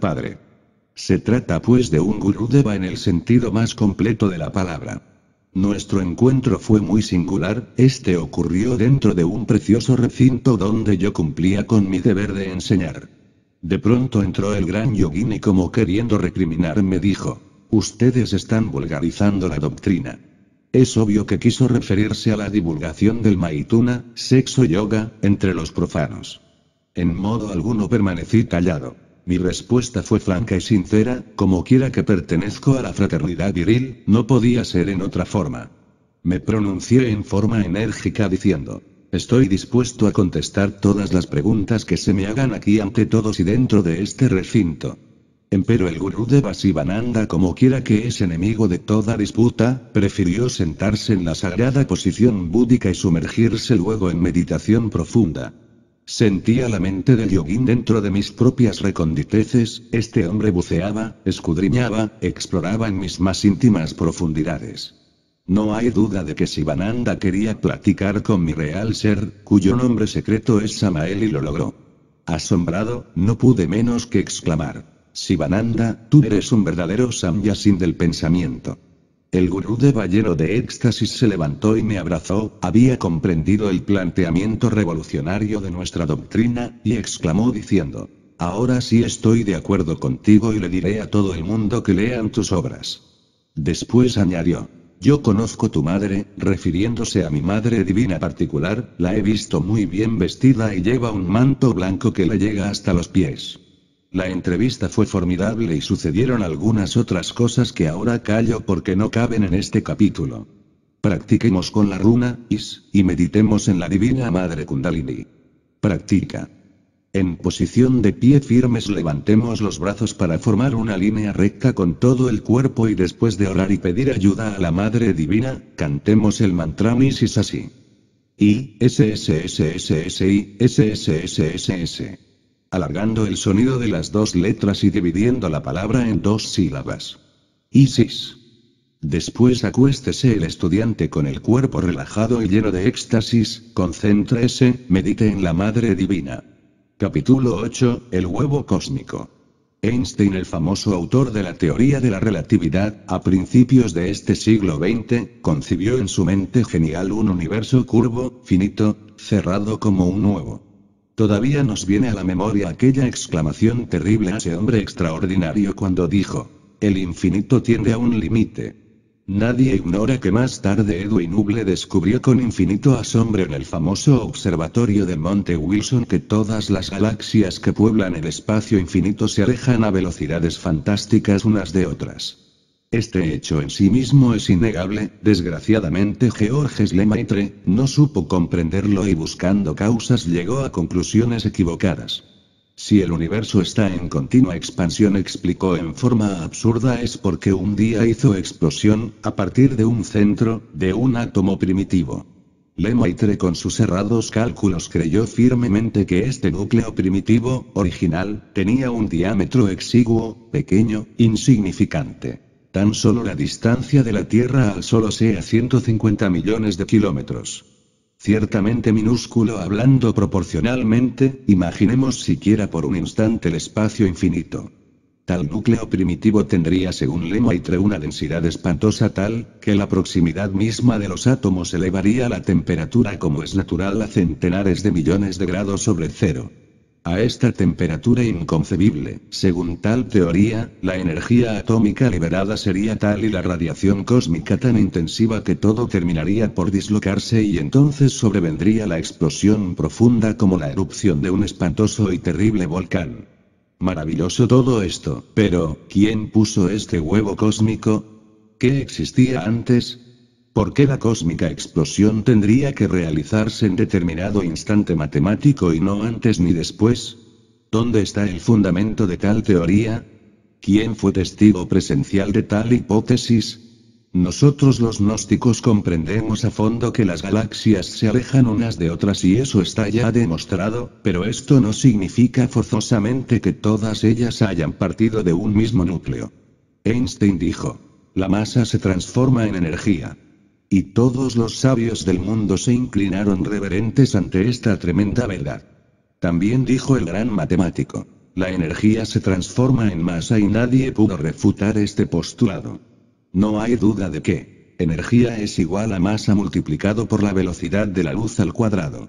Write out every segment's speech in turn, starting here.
Padre. Se trata pues de un Gurudeva en el sentido más completo de la palabra. Nuestro encuentro fue muy singular, este ocurrió dentro de un precioso recinto donde yo cumplía con mi deber de enseñar. De pronto entró el gran yogini, como queriendo recriminarme dijo, ustedes están vulgarizando la doctrina. Es obvio que quiso referirse a la divulgación del maituna, sexo yoga, entre los profanos. En modo alguno permanecí callado. Mi respuesta fue franca y sincera, como quiera que pertenezco a la fraternidad viril, no podía ser en otra forma. Me pronuncié en forma enérgica diciendo, estoy dispuesto a contestar todas las preguntas que se me hagan aquí ante todos y dentro de este recinto. Empero el gurú de Vasivananda como quiera que es enemigo de toda disputa, prefirió sentarse en la sagrada posición búdica y sumergirse luego en meditación profunda. Sentía la mente de Yogin dentro de mis propias reconditeces, este hombre buceaba, escudriñaba, exploraba en mis más íntimas profundidades. No hay duda de que Sivananda quería platicar con mi real ser, cuyo nombre secreto es Samael y lo logró. Asombrado, no pude menos que exclamar. Sivananda, tú eres un verdadero Samyasin del pensamiento. El gurú de lleno de Éxtasis se levantó y me abrazó, había comprendido el planteamiento revolucionario de nuestra doctrina, y exclamó diciendo, Ahora sí estoy de acuerdo contigo y le diré a todo el mundo que lean tus obras. Después añadió, yo conozco tu madre, refiriéndose a mi madre divina particular, la he visto muy bien vestida y lleva un manto blanco que le llega hasta los pies. La entrevista fue formidable y sucedieron algunas otras cosas que ahora callo porque no caben en este capítulo. Practiquemos con la runa, Is, y meditemos en la divina madre Kundalini. Practica. En posición de pie firmes levantemos los brazos para formar una línea recta con todo el cuerpo y después de orar y pedir ayuda a la Madre Divina, cantemos el mantra así: I, S, S, S, S, S, I, S, S, S, S, S alargando el sonido de las dos letras y dividiendo la palabra en dos sílabas. Isis. Después acuéstese el estudiante con el cuerpo relajado y lleno de éxtasis, concéntrese, medite en la Madre Divina. Capítulo 8. El huevo cósmico. Einstein, el famoso autor de la teoría de la relatividad, a principios de este siglo XX, concibió en su mente genial un universo curvo, finito, cerrado como un huevo. Todavía nos viene a la memoria aquella exclamación terrible a ese hombre extraordinario cuando dijo, el infinito tiende a un límite. Nadie ignora que más tarde Edwin Hubble descubrió con infinito asombro en el famoso observatorio de Monte Wilson que todas las galaxias que pueblan el espacio infinito se alejan a velocidades fantásticas unas de otras. Este hecho en sí mismo es innegable, desgraciadamente Georges Lemaitre, no supo comprenderlo y buscando causas llegó a conclusiones equivocadas. Si el universo está en continua expansión, explicó en forma absurda, es porque un día hizo explosión, a partir de un centro, de un átomo primitivo. Lemaitre con sus errados cálculos creyó firmemente que este núcleo primitivo, original, tenía un diámetro exiguo, pequeño, insignificante. Tan solo la distancia de la Tierra al Sol sea 150 millones de kilómetros. Ciertamente minúsculo hablando proporcionalmente, imaginemos siquiera por un instante el espacio infinito. Tal núcleo primitivo tendría, según Lemaitre, una densidad espantosa tal, que la proximidad misma de los átomos elevaría la temperatura como es natural a centenares de millones de grados sobre cero. A esta temperatura inconcebible, según tal teoría, la energía atómica liberada sería tal y la radiación cósmica tan intensiva que todo terminaría por dislocarse y entonces sobrevendría la explosión profunda como la erupción de un espantoso y terrible volcán. Maravilloso todo esto, pero, ¿quién puso este huevo cósmico? ¿Qué existía antes? ¿Por qué la cósmica explosión tendría que realizarse en determinado instante matemático y no antes ni después? ¿Dónde está el fundamento de tal teoría? ¿Quién fue testigo presencial de tal hipótesis? Nosotros los gnósticos comprendemos a fondo que las galaxias se alejan unas de otras y eso está ya demostrado, pero esto no significa forzosamente que todas ellas hayan partido de un mismo núcleo. Einstein dijo, la masa se transforma en energía. Y todos los sabios del mundo se inclinaron reverentes ante esta tremenda verdad. También dijo el gran matemático, la energía se transforma en masa y nadie pudo refutar este postulado. No hay duda de que, energía es igual a masa multiplicado por la velocidad de la luz al cuadrado.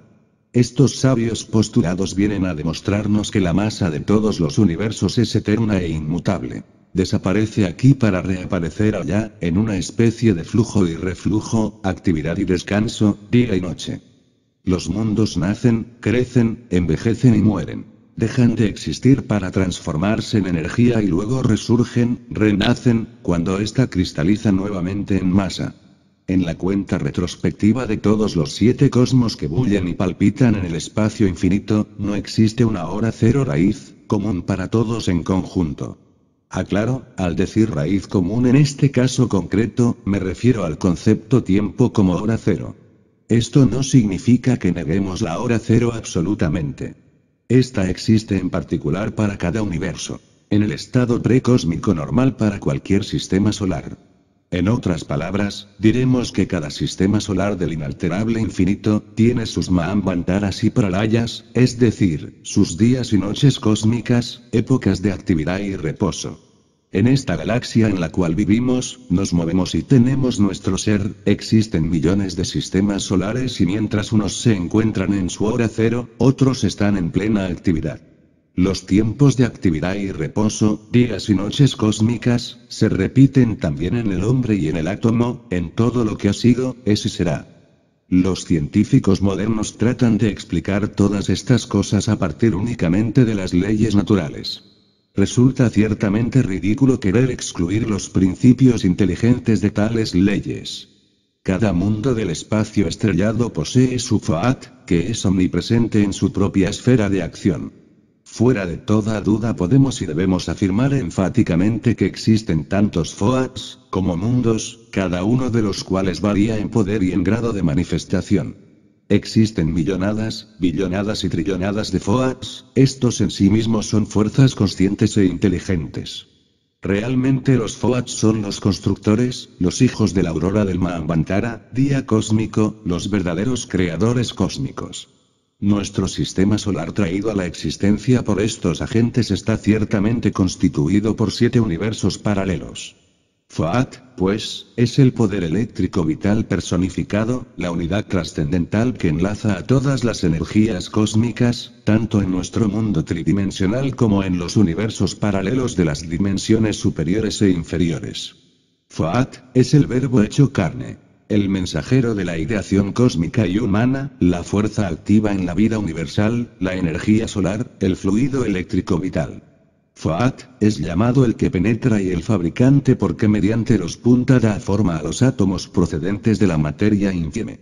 Estos sabios postulados vienen a demostrarnos que la masa de todos los universos es eterna e inmutable. Desaparece aquí para reaparecer allá, en una especie de flujo y reflujo, actividad y descanso, día y noche. Los mundos nacen, crecen, envejecen y mueren. Dejan de existir para transformarse en energía y luego resurgen, renacen, cuando ésta cristaliza nuevamente en masa. En la cuenta retrospectiva de todos los siete cosmos que bullen y palpitan en el espacio infinito, no existe una hora cero raíz, común para todos en conjunto. Aclaro, al decir raíz común en este caso concreto, me refiero al concepto tiempo como hora cero. Esto no significa que neguemos la hora cero absolutamente. Esta existe en particular para cada universo. En el estado precósmico normal para cualquier sistema solar. En otras palabras, diremos que cada sistema solar del inalterable infinito, tiene sus maambantaras y Pralayas, es decir, sus días y noches cósmicas, épocas de actividad y reposo. En esta galaxia en la cual vivimos, nos movemos y tenemos nuestro ser, existen millones de sistemas solares y mientras unos se encuentran en su hora cero, otros están en plena actividad. Los tiempos de actividad y reposo, días y noches cósmicas, se repiten también en el hombre y en el átomo, en todo lo que ha sido, es y será. Los científicos modernos tratan de explicar todas estas cosas a partir únicamente de las leyes naturales. Resulta ciertamente ridículo querer excluir los principios inteligentes de tales leyes. Cada mundo del espacio estrellado posee su Faat, que es omnipresente en su propia esfera de acción. Fuera de toda duda podemos y debemos afirmar enfáticamente que existen tantos FOATs, como mundos, cada uno de los cuales varía en poder y en grado de manifestación. Existen millonadas, billonadas y trillonadas de FOATs, estos en sí mismos son fuerzas conscientes e inteligentes. Realmente los FOATs son los constructores, los hijos de la aurora del Mahavantara, día cósmico, los verdaderos creadores cósmicos. Nuestro sistema solar traído a la existencia por estos agentes está ciertamente constituido por siete universos paralelos. Faat, pues, es el poder eléctrico vital personificado, la unidad trascendental que enlaza a todas las energías cósmicas, tanto en nuestro mundo tridimensional como en los universos paralelos de las dimensiones superiores e inferiores. Faat, es el verbo hecho carne el mensajero de la ideación cósmica y humana, la fuerza activa en la vida universal, la energía solar, el fluido eléctrico vital. Faat, es llamado el que penetra y el fabricante porque mediante los punta da forma a los átomos procedentes de la materia infieme.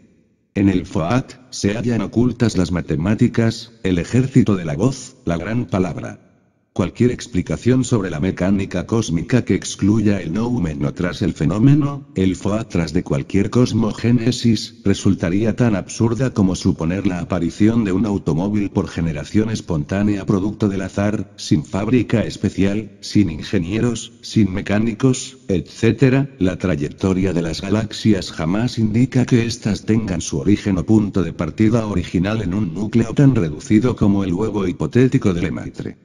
En el Faat, se hallan ocultas las matemáticas, el ejército de la voz, la gran palabra. Cualquier explicación sobre la mecánica cósmica que excluya el noumeno tras el fenómeno, el foa tras de cualquier cosmogénesis, resultaría tan absurda como suponer la aparición de un automóvil por generación espontánea producto del azar, sin fábrica especial, sin ingenieros, sin mecánicos, etc. La trayectoria de las galaxias jamás indica que éstas tengan su origen o punto de partida original en un núcleo tan reducido como el huevo hipotético de Lemaitre.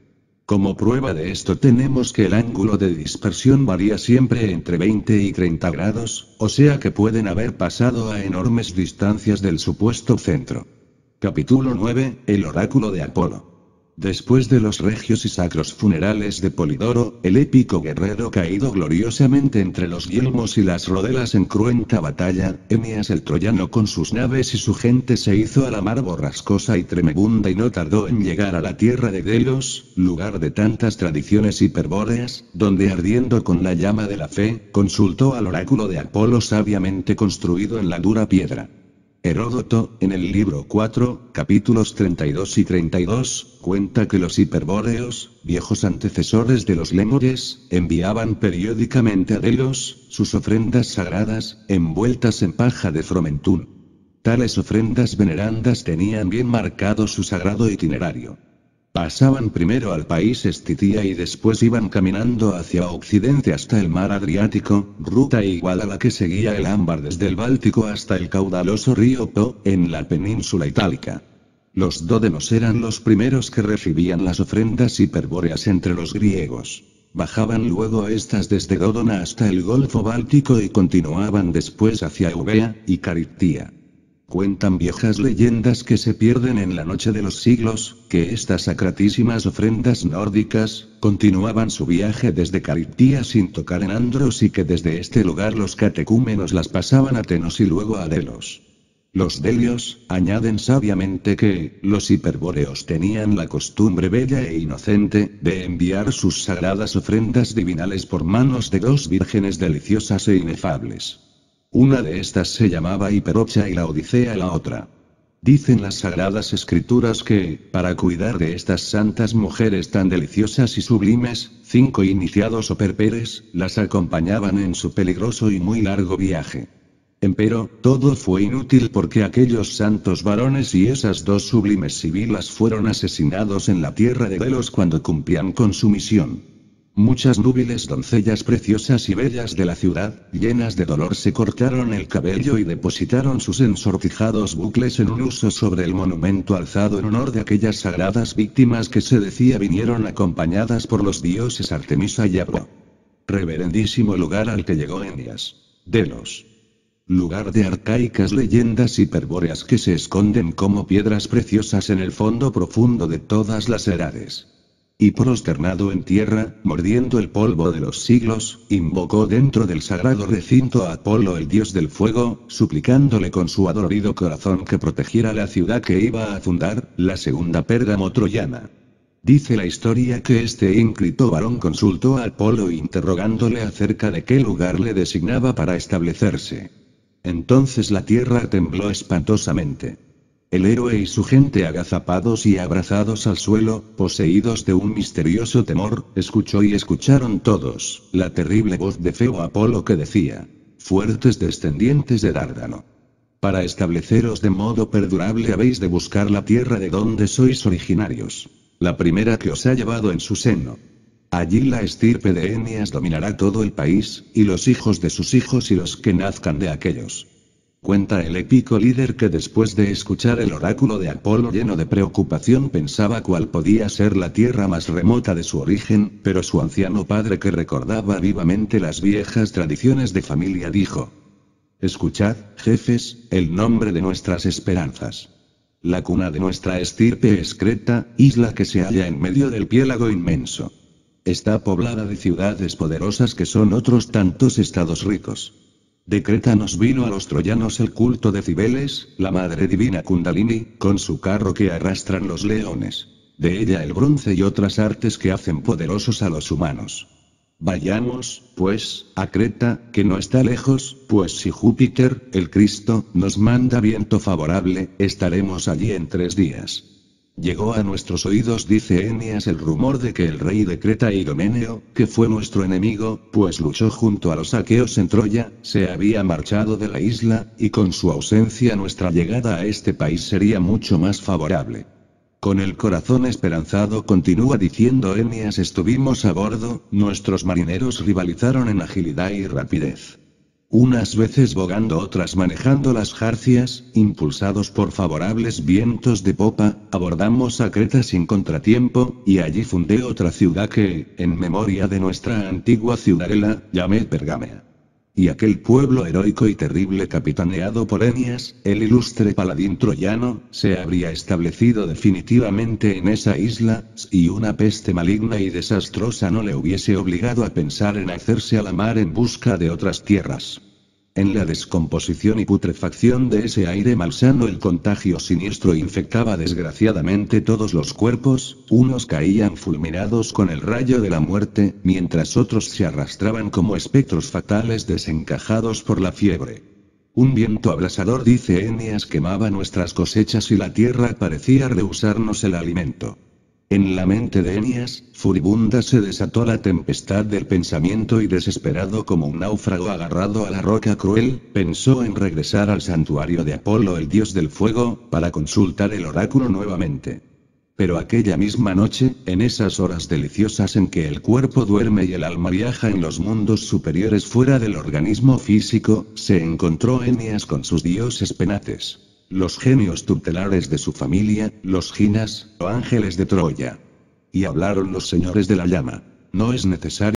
Como prueba de esto tenemos que el ángulo de dispersión varía siempre entre 20 y 30 grados, o sea que pueden haber pasado a enormes distancias del supuesto centro. Capítulo 9, el oráculo de Apolo. Después de los regios y sacros funerales de Polidoro, el épico guerrero caído gloriosamente entre los yelmos y las rodelas en cruenta batalla, Eneas el troyano con sus naves y su gente se hizo a la mar borrascosa y tremebunda y no tardó en llegar a la tierra de Delos, lugar de tantas tradiciones hiperbóreas, donde ardiendo con la llama de la fe, consultó al oráculo de Apolo sabiamente construido en la dura piedra. Heródoto, en el libro 4, capítulos 32 y 32, cuenta que los hiperbóreos, viejos antecesores de los lémures, enviaban periódicamente a Delos sus ofrendas sagradas, envueltas en paja de fromentún. Tales ofrendas venerandas tenían bien marcado su sagrado itinerario. Pasaban primero al país Estitia y después iban caminando hacia occidente hasta el mar Adriático, ruta igual a la que seguía el ámbar desde el Báltico hasta el caudaloso río Po, en la península itálica. Los dódenos eran los primeros que recibían las ofrendas hiperbóreas entre los griegos. Bajaban luego estas desde Dodona hasta el Golfo Báltico y continuaban después hacia Eubea y Caritía. Cuentan viejas leyendas que se pierden en la noche de los siglos, que estas sacratísimas ofrendas nórdicas, continuaban su viaje desde Caritía sin tocar en Andros y que desde este lugar los catecúmenos las pasaban a Tenos y luego a Delos. Los delios, añaden sabiamente que, los hiperbóreos tenían la costumbre bella e inocente, de enviar sus sagradas ofrendas divinales por manos de dos vírgenes deliciosas e inefables. Una de estas se llamaba Hiperocha y la Odisea la otra. Dicen las sagradas escrituras que, para cuidar de estas santas mujeres tan deliciosas y sublimes, cinco iniciados o perperes, las acompañaban en su peligroso y muy largo viaje. Empero, todo fue inútil porque aquellos santos varones y esas dos sublimes sibilas fueron asesinados en la tierra de Delos cuando cumplían con su misión. Muchas núbiles doncellas preciosas y bellas de la ciudad, llenas de dolor, se cortaron el cabello y depositaron sus ensortijados bucles en un uso sobre el monumento alzado en honor de aquellas sagradas víctimas que se decía vinieron acompañadas por los dioses Artemisa y Apolo. Reverendísimo lugar al que llegó Enias. Delos. Lugar de arcaicas leyendas hiperbóreas que se esconden como piedras preciosas en el fondo profundo de todas las edades. Y prosternado en tierra, mordiendo el polvo de los siglos, invocó dentro del sagrado recinto a Apolo el dios del fuego, suplicándole con su adorido corazón que protegiera la ciudad que iba a fundar, la segunda Pérgamo troyana. Dice la historia que este íncrito varón consultó a Apolo interrogándole acerca de qué lugar le designaba para establecerse. Entonces la tierra tembló espantosamente. El héroe y su gente agazapados y abrazados al suelo, poseídos de un misterioso temor, escuchó y escucharon todos, la terrible voz de Feo Apolo que decía, fuertes descendientes de Dárdano. Para estableceros de modo perdurable habéis de buscar la tierra de donde sois originarios, la primera que os ha llevado en su seno. Allí la estirpe de Enias dominará todo el país, y los hijos de sus hijos y los que nazcan de aquellos. Cuenta el épico líder que después de escuchar el oráculo de Apolo lleno de preocupación pensaba cuál podía ser la tierra más remota de su origen, pero su anciano padre que recordaba vivamente las viejas tradiciones de familia dijo, Escuchad, jefes, el nombre de nuestras esperanzas. La cuna de nuestra estirpe es Creta, isla que se halla en medio del piélago inmenso. Está poblada de ciudades poderosas que son otros tantos estados ricos. De Creta nos vino a los troyanos el culto de Cibeles, la madre divina Kundalini, con su carro que arrastran los leones. De ella el bronce y otras artes que hacen poderosos a los humanos. Vayamos, pues, a Creta, que no está lejos, pues si Júpiter, el Cristo, nos manda viento favorable, estaremos allí en tres días. Llegó a nuestros oídos, dice Eneas, el rumor de que el rey de Creta Idomeneo, que fue nuestro enemigo, pues luchó junto a los aqueos en Troya, se había marchado de la isla, y con su ausencia nuestra llegada a este país sería mucho más favorable. Con el corazón esperanzado continúa diciendo Eneas estuvimos a bordo, nuestros marineros rivalizaron en agilidad y rapidez unas veces bogando otras manejando las jarcias, impulsados por favorables vientos de popa, abordamos a Creta sin contratiempo, y allí fundé otra ciudad que, en memoria de nuestra antigua ciudadela, llamé Pergamea. Y aquel pueblo heroico y terrible capitaneado por Enias, el ilustre paladín troyano, se habría establecido definitivamente en esa isla, si una peste maligna y desastrosa no le hubiese obligado a pensar en hacerse a la mar en busca de otras tierras. En la descomposición y putrefacción de ese aire malsano el contagio siniestro infectaba desgraciadamente todos los cuerpos, unos caían fulminados con el rayo de la muerte, mientras otros se arrastraban como espectros fatales desencajados por la fiebre. Un viento abrasador, dice Enias, quemaba nuestras cosechas y la tierra parecía rehusarnos el alimento. En la mente de Enias, furibunda se desató la tempestad del pensamiento y desesperado como un náufrago agarrado a la roca cruel, pensó en regresar al santuario de Apolo el dios del fuego, para consultar el oráculo nuevamente. Pero aquella misma noche, en esas horas deliciosas en que el cuerpo duerme y el alma viaja en los mundos superiores fuera del organismo físico, se encontró Enias con sus dioses penates los genios tutelares de su familia, los ginas, o ángeles de Troya. Y hablaron los señores de la llama. No es necesario